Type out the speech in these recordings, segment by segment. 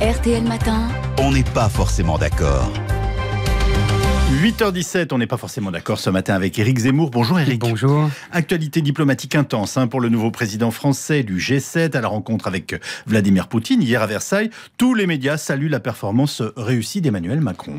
RTL Matin. On n'est pas forcément d'accord. 8h17, on n'est pas forcément d'accord ce matin avec Éric Zemmour. Bonjour Éric. Bonjour. Actualité diplomatique intense hein, pour le nouveau président français du G7 à la rencontre avec Vladimir Poutine hier à Versailles. Tous les médias saluent la performance réussie d'Emmanuel Macron.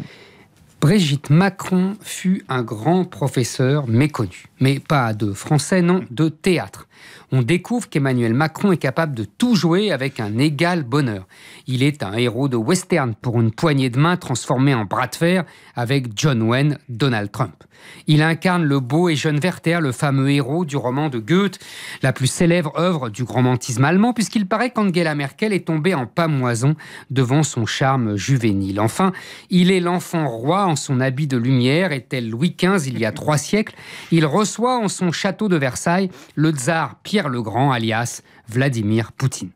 Brigitte Macron fut un grand professeur méconnu, mais pas de français, non, de théâtre. On découvre qu'Emmanuel Macron est capable de tout jouer avec un égal bonheur. Il est un héros de western pour une poignée de main transformée en bras de fer avec John Wayne, Donald Trump. Il incarne le beau et jeune Werther, le fameux héros du roman de Goethe, la plus célèbre œuvre du romantisme allemand, puisqu'il paraît qu'Angela Merkel est tombée en pamoison devant son charme juvénile. Enfin, il est l'enfant roi son habit de lumière et tel Louis XV il y a trois siècles, il reçoit en son château de Versailles le tsar Pierre le Grand, alias Vladimir Poutine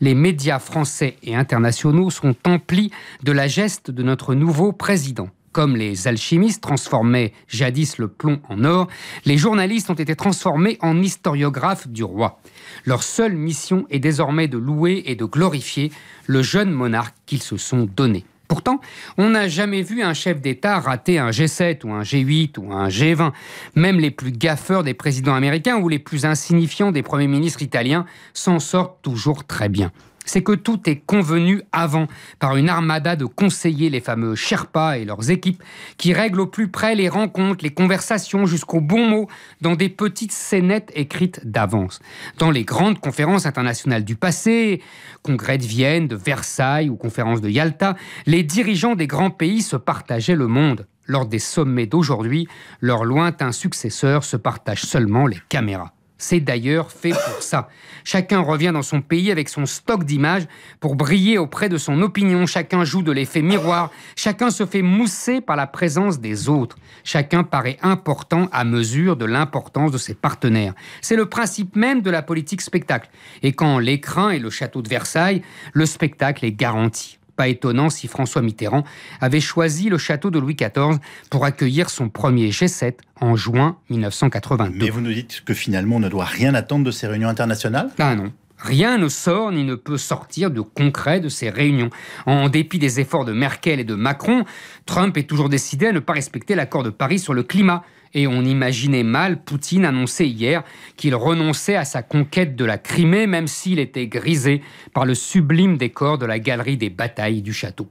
les médias français et internationaux sont emplis de la geste de notre nouveau président. Comme les alchimistes transformaient jadis le plomb en or, les journalistes ont été transformés en historiographes du roi. Leur seule mission est désormais de louer et de glorifier le jeune monarque qu'ils se sont donné. Pourtant, on n'a jamais vu un chef d'État rater un G7 ou un G8 ou un G20. Même les plus gaffeurs des présidents américains ou les plus insignifiants des premiers ministres italiens s'en sortent toujours très bien c'est que tout est convenu avant par une armada de conseillers, les fameux Sherpas et leurs équipes, qui règlent au plus près les rencontres, les conversations jusqu'aux bons mots dans des petites scénettes écrites d'avance. Dans les grandes conférences internationales du passé, congrès de Vienne, de Versailles ou conférences de Yalta, les dirigeants des grands pays se partageaient le monde. Lors des sommets d'aujourd'hui, leurs lointains successeurs se partagent seulement les caméras. C'est d'ailleurs fait pour ça. Chacun revient dans son pays avec son stock d'images pour briller auprès de son opinion. Chacun joue de l'effet miroir. Chacun se fait mousser par la présence des autres. Chacun paraît important à mesure de l'importance de ses partenaires. C'est le principe même de la politique spectacle. Et quand l'écrin est le château de Versailles, le spectacle est garanti. Pas étonnant si François Mitterrand avait choisi le château de Louis XIV pour accueillir son premier G7 en juin 1982. Mais vous nous dites que finalement on ne doit rien attendre de ces réunions internationales Ah non, Rien ne sort ni ne peut sortir de concret de ces réunions. En dépit des efforts de Merkel et de Macron, Trump est toujours décidé à ne pas respecter l'accord de Paris sur le climat. Et on imaginait mal Poutine annoncer hier qu'il renonçait à sa conquête de la Crimée, même s'il était grisé par le sublime décor de la galerie des batailles du château.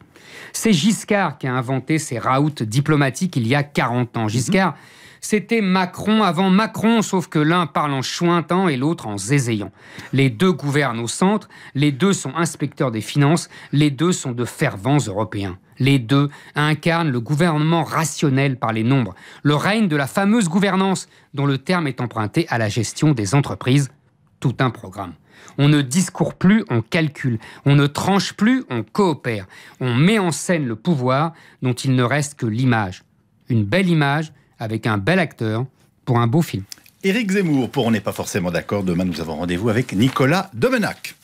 C'est Giscard qui a inventé ces routes diplomatiques il y a 40 ans. Mhm. Giscard, c'était Macron avant Macron, sauf que l'un parle en chointant et l'autre en zézayant. Les deux gouvernent au centre, les deux sont inspecteurs des finances, les deux sont de fervents Européens. Les deux incarnent le gouvernement rationnel par les nombres, le règne de la fameuse gouvernance, dont le terme est emprunté à la gestion des entreprises. Tout un programme. On ne discourt plus, on calcule. On ne tranche plus, on coopère. On met en scène le pouvoir dont il ne reste que l'image. Une belle image avec un bel acteur pour un beau film. Éric Zemmour, pour On n'est pas forcément d'accord, demain nous avons rendez-vous avec Nicolas Domenac.